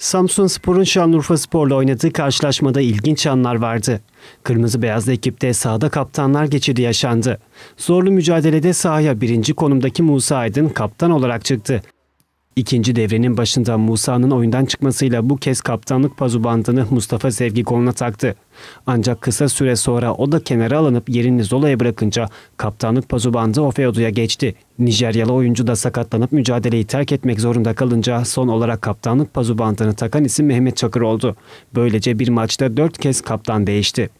Samsun Spor'un Şanlıurfa Spor'la oynadığı karşılaşmada ilginç anlar vardı. Kırmızı beyazlı ekipte sahada kaptanlar geçidi yaşandı. Zorlu mücadelede sahaya birinci konumdaki Musa Aydın kaptan olarak çıktı. İkinci devrenin başında Musa'nın oyundan çıkmasıyla bu kez kaptanlık pazubandını Mustafa Sevgi koluna taktı. Ancak kısa süre sonra o da kenara alınıp yerini Zola'ya bırakınca kaptanlık pazubandı Ofeodu'ya geçti. Nijeryalı oyuncu da sakatlanıp mücadeleyi terk etmek zorunda kalınca son olarak kaptanlık pazubandını takan isim Mehmet Çakır oldu. Böylece bir maçta dört kez kaptan değişti.